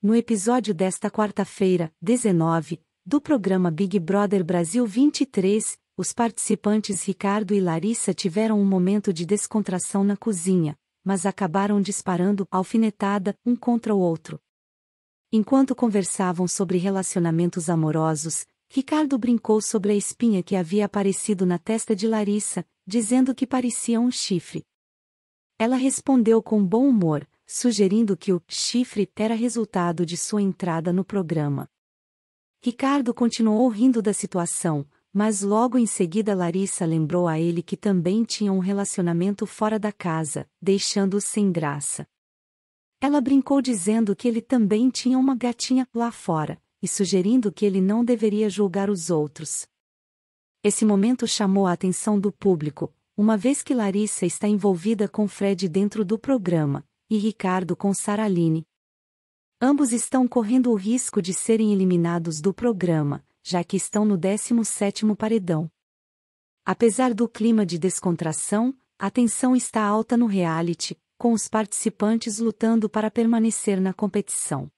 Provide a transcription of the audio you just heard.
No episódio desta quarta-feira, 19, do programa Big Brother Brasil 23, os participantes Ricardo e Larissa tiveram um momento de descontração na cozinha, mas acabaram disparando alfinetada um contra o outro. Enquanto conversavam sobre relacionamentos amorosos, Ricardo brincou sobre a espinha que havia aparecido na testa de Larissa, dizendo que parecia um chifre. Ela respondeu com bom humor, sugerindo que o chifre era resultado de sua entrada no programa. Ricardo continuou rindo da situação, mas logo em seguida Larissa lembrou a ele que também tinha um relacionamento fora da casa, deixando-o sem graça. Ela brincou dizendo que ele também tinha uma gatinha lá fora, e sugerindo que ele não deveria julgar os outros. Esse momento chamou a atenção do público, uma vez que Larissa está envolvida com Fred dentro do programa, e Ricardo com Saraline. Ambos estão correndo o risco de serem eliminados do programa, já que estão no 17º paredão. Apesar do clima de descontração, a tensão está alta no reality, com os participantes lutando para permanecer na competição.